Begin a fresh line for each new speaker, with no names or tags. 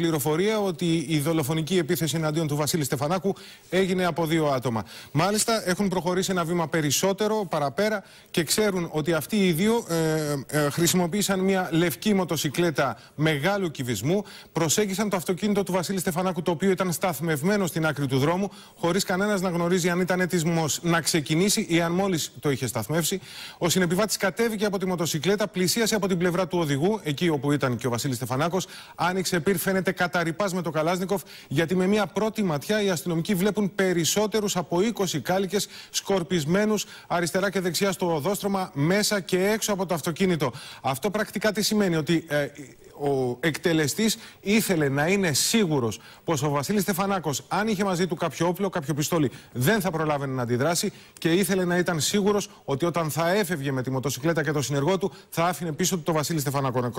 πληροφορία ότι η δολοφονική επίθεση εναντίον του Βασίλη Στεφανάκου έγινε από δύο άτομα. Μάλιστα, έχουν προχωρήσει ένα βήμα περισσότερο παραπέρα και ξέρουν ότι αυτοί οι δύο ε, ε, χρησιμοποίησαν μια λευκή μοτοσυκλέτα μεγάλου κυβισμού, προσέγγισαν το αυτοκίνητο του Βασίλη Στεφανάκου, το οποίο ήταν σταθμευμένο στην άκρη του δρόμου, χωρίς κανένας να γνωρίζει αν ήταν έτοιμος να ξεκινήσει ή αν μόλις το είχε σταθμεύσει. Ο συνεπιβάτης κατέβηκε από τη μοτοσυκλέτα, πλησίασε από την πλευρά του οδηγού, εκεί όπου ήταν και ο Βασίλης Στεφανάκος, άνοιξε πυρ, γίνεται καταρρυπάς με το Καλάζνικοφ, γιατί με μία πρώτη ματιά οι αστυνομικοί βλέπουν περισσότερους από 20 κάλικες σκορπισμένους αριστερά και δεξιά στο οδόστρωμα, μέσα και έξω από το αυτοκίνητο. Αυτό πρακτικά τι σημαίνει, ότι ε, ο εκτελεστής ήθελε να είναι σίγουρος πως ο Βασίλης Στεφανάκος, αν είχε μαζί του κάποιο όπλο, κάποιο πιστόλι, δεν θα προλάβαινε να αντιδράσει και ήθελε να ήταν σίγουρος ότι όταν θα έφευγε με τη μοτοσυκλέτα και το συνεργό του, θα άφηνε πίσω του το Βασίλη Στεφανάκο